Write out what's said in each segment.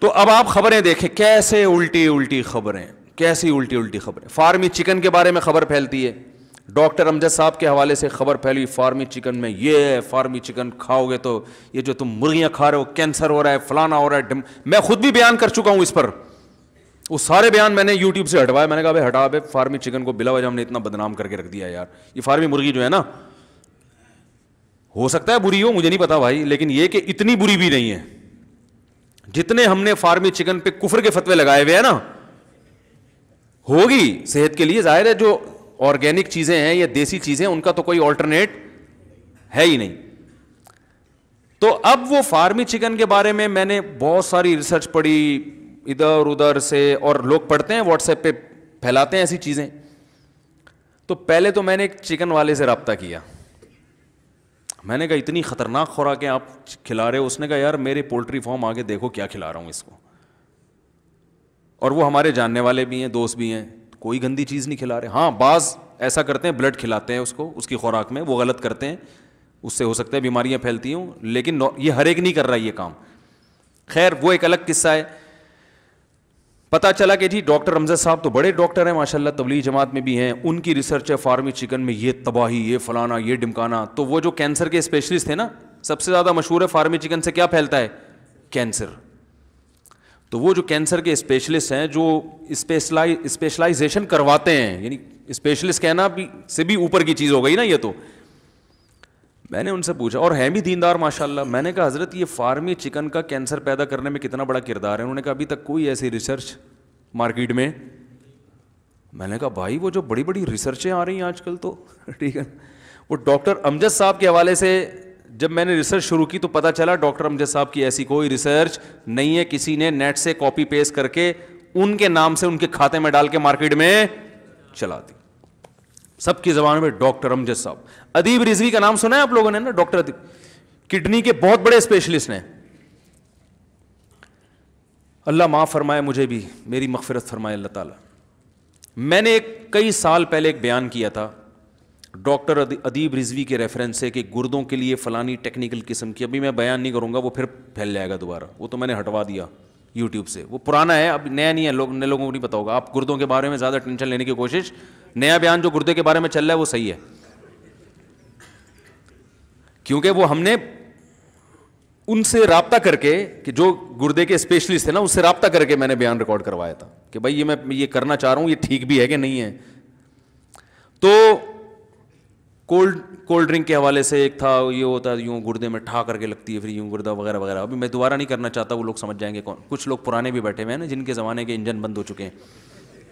तो अब आप खबरें देखें कैसे उल्टी उल्टी खबरें कैसी उल्टी उल्टी खबरें फार्मी चिकन के बारे में खबर फैलती है डॉक्टर अमजद साहब के हवाले से खबर फैली फार्मी चिकन में ये है फार्मी चिकन खाओगे तो ये जो तुम मुर्गियां खा रहे हो कैंसर हो रहा है फलाना हो रहा है मैं खुद भी बयान कर चुका हूं इस पर वो सारे बयान मैंने यूट्यूब से हटवाया मैंने कहा भाई हटा भाई फार्मी चिकन को बिला वजह हमने इतना बदनाम करके रख दिया यार ये फार्मी मुर्गी जो है ना हो सकता है बुरी हो मुझे नहीं पता भाई लेकिन ये कि इतनी बुरी भी नहीं है जितने हमने फार्मी चिकन पे कुफर के फतवे लगाए हुए हैं ना होगी सेहत के लिए जाहिर है जो ऑर्गेनिक चीजें हैं या देसी चीजें उनका तो कोई ऑल्टरनेट है ही नहीं तो अब वो फार्मी चिकन के बारे में मैंने बहुत सारी रिसर्च पढ़ी इधर उधर से और लोग पढ़ते हैं व्हाट्सएप पे फैलाते हैं ऐसी चीजें तो पहले तो मैंने एक चिकन वाले से रबता किया मैंने कहा इतनी ख़तरनाक खुराकें आप खिला रहे हो उसने कहा यार मेरे पोल्ट्री फॉर्म आगे देखो क्या खिला रहा हूँ इसको और वो हमारे जानने वाले भी हैं दोस्त भी हैं कोई गंदी चीज़ नहीं खिला रहे हाँ बाज़ ऐसा करते हैं ब्लड खिलाते हैं उसको उसकी खुराक में वो गलत करते हैं उससे हो सकता है बीमारियाँ फैलती हूँ लेकिन ये हर एक नहीं कर रहा ये काम खैर वो एक अलग किस्सा है पता चला कि जी डॉक्टर रमजा साहब तो बड़े डॉक्टर हैं माशाल्लाह तबली जमात में भी हैं उनकी रिसर्च है फार्मी चिकन में ये तबाही ये फलाना ये डिमकाना तो वो जो कैंसर के स्पेशलिस्ट थे ना सबसे ज़्यादा मशहूर है फार्मी चिकन से क्या फैलता है कैंसर तो वो जो कैंसर के स्पेशलिस्ट हैं जो स्पेशलाइज स्पेशलाइजेशन करवाते हैं यानी स्पेशलिस्ट कहना भी से भी ऊपर की चीज़ हो गई ना ये तो मैंने उनसे पूछा और हैं भी दीनदार माशाल्लाह मैंने कहा हज़रत ये फार्मी चिकन का कैंसर पैदा करने में कितना बड़ा किरदार है उन्होंने कहा अभी तक कोई ऐसी रिसर्च मार्केट में मैंने कहा भाई वो जो बड़ी बड़ी रिसर्चें आ रही हैं आजकल तो ठीक है वो डॉक्टर अमजद साहब के हवाले से जब मैंने रिसर्च शुरू की तो पता चला डॉक्टर अमजद साहब की ऐसी कोई रिसर्च नहीं है किसी ने नेट से कॉपी पेस्ट करके उनके नाम से उनके खाते में डाल के मार्केट में चला दी सबकी जबान में डॉक्टर अमजद साहब अदीब रिजवी का नाम सुना है आप लोगों ने ना डॉक्टर किडनी के बहुत बड़े स्पेशलिस्ट हैं अल्लाह माफ़ फरमाए मुझे भी मेरी मखफरत फरमाए अल्लाह ताला मैंने एक कई साल पहले एक बयान किया था डॉक्टर अदीब रिजवी के रेफरेंस से कि गुर्दों के लिए फ़लानी टेक्निकल किस्म की अभी मैं बयान नहीं करूँगा वो फिर फैल जाएगा दोबारा वो तो मैंने हटवा दिया यूट्यूब से वो पुराना है अब नया नहीं है लोग नए लोगों को नहीं पता होगा आप गुर्दों के बारे में ज़्यादा टेंशन लेने की कोशिश नया बयान जो गुर्दे के बारे में चल रहा है वो सही है क्योंकि वो हमने उनसे रबता करके कि जो गुर्दे के स्पेशलिस्ट थे ना उससे रबता करके मैंने बयान रिकॉर्ड करवाया था कि भाई ये मैं ये करना चाह रहा हूं ये ठीक भी है कि नहीं है तो कोल्ड कोल्ड ड्रिंक के हवाले से एक था ये होता है यूँ गुर्दे में ठा करके लगती है फिर यूँ गुर्दा वगैरह वगैरह अभी मैं दोबारा नहीं करना चाहता वो लोग समझ जाएंगे कौन कुछ लोग पुराने भी बैठे हुए हैं ना जिनके ज़माने के इंजन बंद हो चुके हैं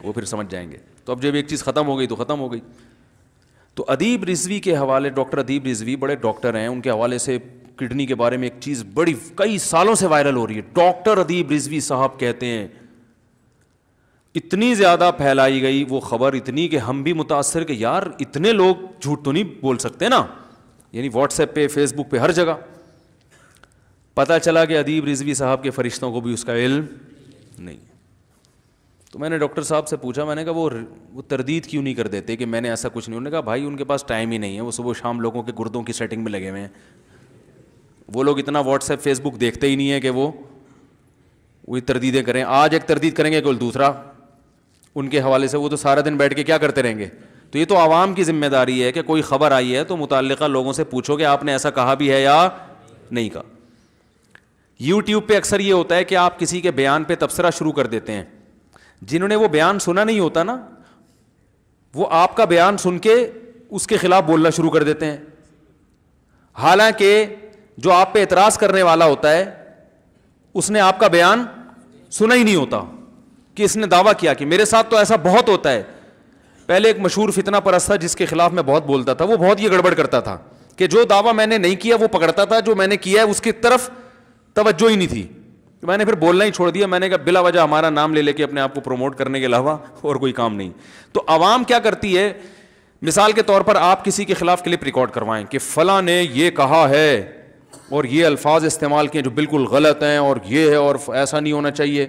वो फिर समझ जाएंगे तो अब जब एक चीज़ ख़त्म हो गई तो ख़त्म हो गई तो अदीब रिजवी के हवाले डॉक्टर अदीब रिजवी बड़े डॉक्टर हैं उनके हवाले से किडनी के बारे में एक चीज़ बड़ी कई सालों से वायरल हो रही है डॉक्टर अदीब रिजवी साहब कहते हैं इतनी ज़्यादा फैलाई गई वो ख़बर इतनी कि हम भी मुतासर कि यार इतने लोग झूठ तो नहीं बोल सकते ना यानी व्हाट्सएप पे फेसबुक पे हर जगह पता चला कि अदीब रिजवी साहब के फरिश्तों को भी उसका इल्म नहीं तो मैंने डॉक्टर साहब से पूछा मैंने कहा वो वो तरदीद क्यों नहीं कर देते कि मैंने ऐसा कुछ नहीं उन्होंने कहा भाई उनके पास टाइम ही नहीं है वो सुबह शाम लोगों के गुर्दों की सेटिंग में लगे हुए हैं वो लोग इतना व्हाट्सएप फेसबुक देखते ही नहीं है कि वो वही तरदीदें करें आज एक तरदीद करेंगे कोई दूसरा उनके हवाले से वो तो सारा दिन बैठ के क्या करते रहेंगे तो ये तो आवाम की जिम्मेदारी है कि कोई खबर आई है तो मुतल लोगों से पूछो कि आपने ऐसा कहा भी है या नहीं कहा यूट्यूब पे अक्सर ये होता है कि आप किसी के बयान पे तबसरा शुरू कर देते हैं जिन्होंने वो बयान सुना नहीं होता ना वो आपका बयान सुन के उसके खिलाफ बोलना शुरू कर देते हैं हालांकि जो आप पे एतराज़ करने वाला होता है उसने आपका बयान सुना ही नहीं होता कि इसने दावा किया कि मेरे साथ तो ऐसा बहुत होता है पहले एक मशहूर फितना परस्त था जिसके खिलाफ मैं बहुत बोलता था वो बहुत ये गड़बड़ करता था कि जो दावा मैंने नहीं किया वो पकड़ता था जो मैंने किया है उसकी तरफ तवज्जो ही नहीं थी तो मैंने फिर बोलना ही छोड़ दिया मैंने कहा बिला वजह हमारा नाम ले लेके अपने आप को प्रमोट करने के अलावा और कोई काम नहीं तो आवाम क्या करती है मिसाल के तौर पर आप किसी के खिलाफ क्लिप रिकॉर्ड करवाएं कि फला ने यह कहा है और ये अल्फाज इस्तेमाल किए जो बिल्कुल गलत हैं और ये है और ऐसा नहीं होना चाहिए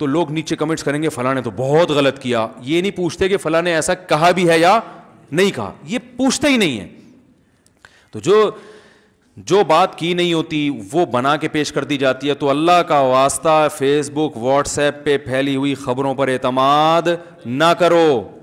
तो लोग नीचे कमेंट्स करेंगे फला ने तो बहुत गलत किया ये नहीं पूछते कि फला ने ऐसा कहा भी है या नहीं कहा ये पूछते ही नहीं है तो जो जो बात की नहीं होती वो बना के पेश कर दी जाती है तो अल्लाह का वास्ता फेसबुक व्हाट्सएप पे फैली हुई खबरों पर एतमाद ना करो